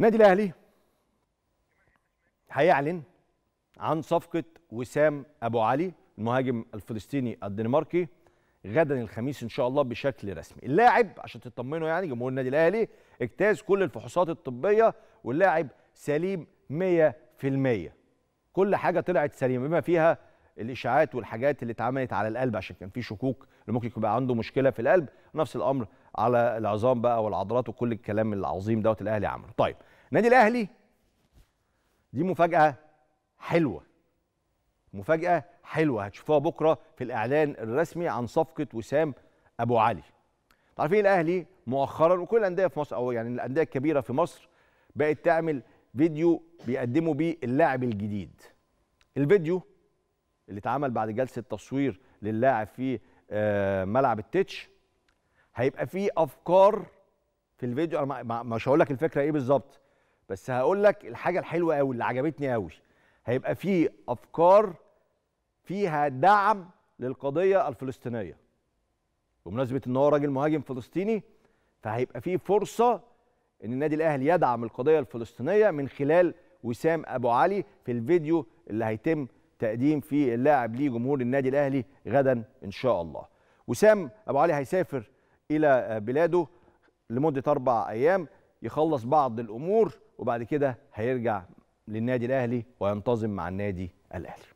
النادي الاهلي هيعلن عن صفقه وسام ابو علي المهاجم الفلسطيني الدنماركي غدا الخميس ان شاء الله بشكل رسمي اللاعب عشان تطمنوا يعني جمهور النادي الاهلي اجتاز كل الفحوصات الطبيه واللاعب سليم 100% كل حاجه طلعت سليمه بما فيها الاشاعات والحاجات اللي اتعملت على القلب عشان كان في شكوك اللي ممكن يبقى عنده مشكله في القلب نفس الامر على العظام بقى والعضلات وكل الكلام العظيم دوت الاهلي عمله طيب النادي الاهلي دي مفاجاه حلوه مفاجاه حلوه هتشوفوها بكره في الاعلان الرسمي عن صفقه وسام ابو علي عارفين الاهلي مؤخرا وكل الانديه في مصر او يعني الانديه الكبيره في مصر بقت تعمل فيديو بيقدموا بيه اللاعب الجديد الفيديو اللي اتعمل بعد جلسه تصوير للاعب في آه، ملعب التتش هيبقى في افكار في الفيديو انا مش هقول لك الفكره ايه بالظبط بس هقول لك الحاجه الحلوه قوي اللي عجبتني قوي هيبقى في افكار فيها دعم للقضيه الفلسطينيه بمناسبه ان هو راجل مهاجم فلسطيني فهيبقى في فرصه ان النادي الاهلي يدعم القضيه الفلسطينيه من خلال وسام ابو علي في الفيديو اللي هيتم تقديم في اللاعب لجمهور النادي الاهلي غدا ان شاء الله وسام ابو علي هيسافر الى بلاده لمده اربع ايام يخلص بعض الامور وبعد كده هيرجع للنادي الاهلي وينتظم مع النادي الاهلي